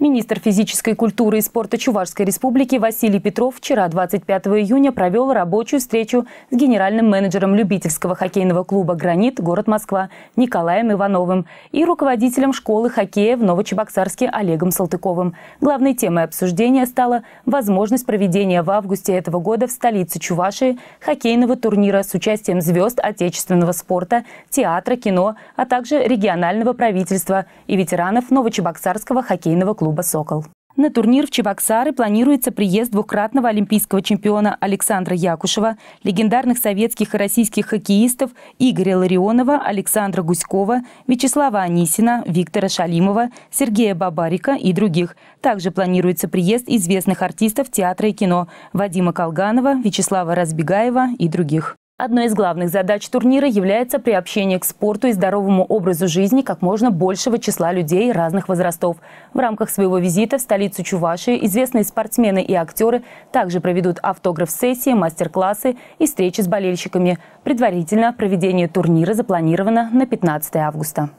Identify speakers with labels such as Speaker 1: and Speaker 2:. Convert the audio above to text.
Speaker 1: Министр физической культуры и спорта Чувашской республики Василий Петров вчера, 25 июня, провел рабочую встречу с генеральным менеджером любительского хоккейного клуба «Гранит» город Москва Николаем Ивановым и руководителем школы хоккея в Новочебоксарске Олегом Салтыковым. Главной темой обсуждения стала возможность проведения в августе этого года в столице Чувашии хоккейного турнира с участием звезд отечественного спорта, театра, кино, а также регионального правительства и ветеранов Новочебоксарского хоккейного клуба клуба «Сокол». На турнир в Чебоксары планируется приезд двукратного олимпийского чемпиона Александра Якушева, легендарных советских и российских хоккеистов Игоря Ларионова, Александра Гуськова, Вячеслава Анисина, Виктора Шалимова, Сергея Бабарика и других. Также планируется приезд известных артистов театра и кино Вадима Колганова, Вячеслава Разбегаева и других. Одной из главных задач турнира является приобщение к спорту и здоровому образу жизни как можно большего числа людей разных возрастов. В рамках своего визита в столицу Чувашии известные спортсмены и актеры также проведут автограф-сессии, мастер-классы и встречи с болельщиками. Предварительно проведение турнира запланировано на 15 августа.